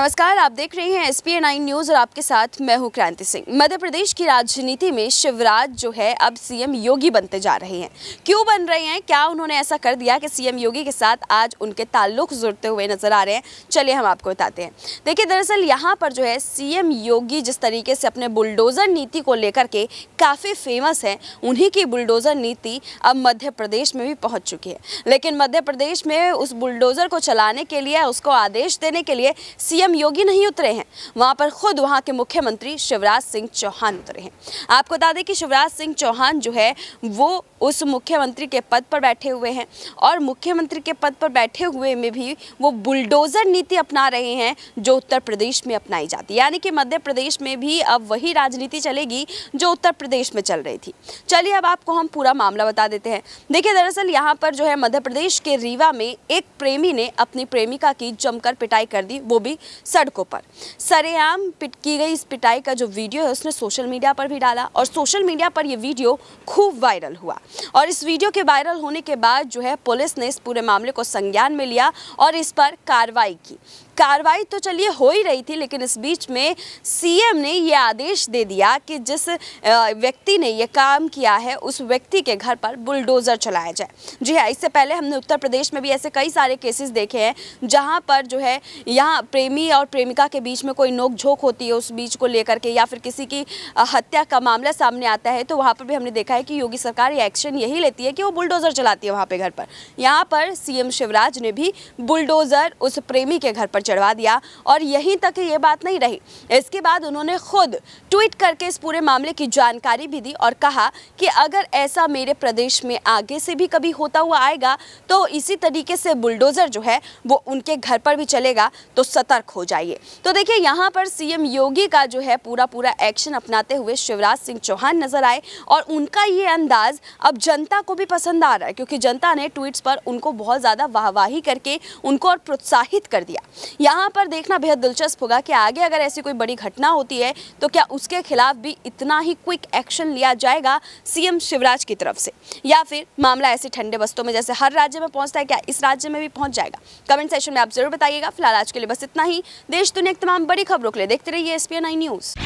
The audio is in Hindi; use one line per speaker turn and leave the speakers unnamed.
नमस्कार आप देख रहे हैं एस पी नाइन न्यूज़ और आपके साथ मैं हूं क्रांति सिंह मध्य प्रदेश की राजनीति में शिवराज जो है अब सीएम योगी बनते जा रहे हैं क्यों बन रहे हैं क्या उन्होंने ऐसा कर दिया कि सीएम योगी के साथ आज उनके ताल्लुक जुड़ते हुए नजर आ रहे हैं चलिए हम आपको बताते हैं देखिए दरअसल यहाँ पर जो है सीएम योगी जिस तरीके से अपने बुलडोज़र नीति को लेकर के काफ़ी फेमस हैं उन्हीं की बुलडोज़र नीति अब मध्य प्रदेश में भी पहुँच चुकी है लेकिन मध्य प्रदेश में उस बुलडोज़र को चलाने के लिए उसको आदेश देने के लिए सीएम सीएम योगी नहीं उतरे हैं वहां पर खुद वहां के मुख्यमंत्री शिवराज सिंह चौहान उतरे हैं आपको बता दें कि शिवराज सिंह चौहान जो है वो उस मुख्यमंत्री के पद पर बैठे हुए हैं और मुख्यमंत्री के पद पर बैठे हुए में भी वो बुलडोज़र नीति अपना रहे हैं जो उत्तर प्रदेश में अपनाई जाती है यानी कि मध्य प्रदेश में भी अब वही राजनीति चलेगी जो उत्तर प्रदेश में चल रही थी चलिए अब आपको हम पूरा मामला बता देते हैं देखिए दरअसल यहाँ पर जो है मध्य प्रदेश के रीवा में एक प्रेमी ने अपनी प्रेमिका की जमकर पिटाई कर दी वो भी सड़कों पर सरेआम पिट की गई इस पिटाई का जो वीडियो है उसने सोशल मीडिया पर भी डाला और सोशल मीडिया पर यह वीडियो खूब वायरल हुआ और इस वीडियो के वायरल होने के बाद जो है पुलिस ने इस पूरे मामले को संज्ञान में लिया और इस पर कार्रवाई की कार्रवाई तो चलिए हो ही रही थी लेकिन इस बीच में सीएम ने ये आदेश दे दिया कि जिस व्यक्ति ने ये काम किया है उस व्यक्ति के घर पर बुलडोज़र चलाया जाए जी हाँ इससे पहले हमने उत्तर प्रदेश में भी ऐसे कई सारे केसेस देखे हैं जहाँ पर जो है यहाँ प्रेमी और प्रेमिका के बीच में कोई नोकझोंक होती है उस बीच को लेकर के या फिर किसी की हत्या का मामला सामने आता है तो वहाँ पर भी हमने देखा है कि योगी सरकार ये एक्शन यही लेती है कि वो बुलडोज़र चलाती है वहाँ पर घर पर यहाँ पर सीएम शिवराज ने भी बुलडोज़र उस प्रेमी के घर पर चढ़वा दिया और यहीं तक ये बात नहीं रही इसके बाद उन्होंने खुद ट्वीट करके इस पूरे मामले की जानकारी भी दी और कहा कि अगर ऐसा मेरे प्रदेश में आगे से भी कभी होता हुआ आएगा तो इसी तरीके से बुलडोज़र जो है वो उनके घर पर भी चलेगा तो सतर्क हो जाइए तो देखिए यहाँ पर सीएम योगी का जो है पूरा पूरा एक्शन अपनाते हुए शिवराज सिंह चौहान नजर आए और उनका ये अंदाज अब जनता को भी पसंद आ रहा है क्योंकि जनता ने ट्वीट्स पर उनको बहुत ज़्यादा वाहवाही करके उनको और प्रोत्साहित कर दिया यहाँ पर देखना बेहद दिलचस्प होगा कि आगे अगर ऐसी कोई बड़ी घटना होती है तो क्या उसके खिलाफ भी इतना ही क्विक एक्शन लिया जाएगा सीएम शिवराज की तरफ से या फिर मामला ऐसे ठंडे वस्तों में जैसे हर राज्य में पहुँचता है क्या इस राज्य में भी पहुँच जाएगा कमेंट सेशन में आप जरूर बताइएगा फिलहाल आज के लिए बस इतना ही देश दुनिया की तमाम बड़ी खबरों के लिए देखते रहिए एस न्यूज़